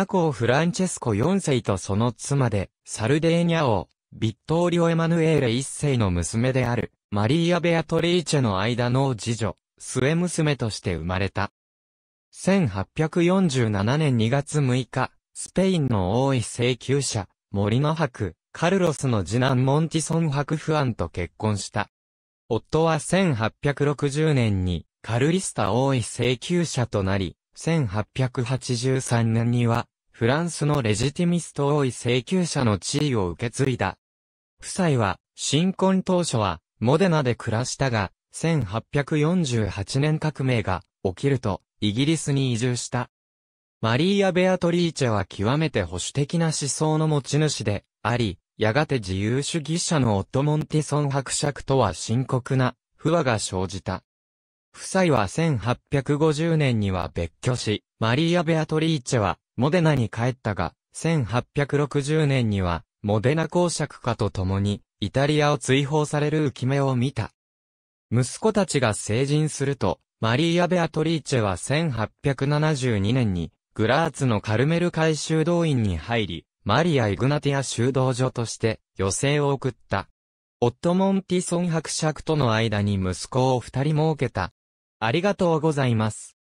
他校フランチェスコ4世とその妻で、サルデーニャ王、ビットーリオ・エマヌエーレ1世の娘である、マリーア・ベアトリーチェの間の次女、末娘として生まれた。1847年2月6日、スペインの王位請求者、森の博、カルロスの次男モンティソン博フアンと結婚した。夫は1860年に、カルリスタ王位請求者となり、1883年には、フランスのレジティミスト多い請求者の地位を受け継いだ。夫妻は、新婚当初は、モデナで暮らしたが、1848年革命が起きると、イギリスに移住した。マリーア・ベアトリーチェは極めて保守的な思想の持ち主であり、やがて自由主義者のオットモンティソン伯爵とは深刻な不和が生じた。夫妻は1850年には別居し、マリーア・ベアトリーチェはモデナに帰ったが、1860年には、モデナ公爵家と共に、イタリアを追放される浮き目を見た。息子たちが成人すると、マリーア・ベアトリーチェは1872年に、グラーツのカルメル海修道院に入り、マリア・イグナティア修道所として、余生を送った。オットモンティソン伯爵との間に息子を二人設けた。ありがとうございます。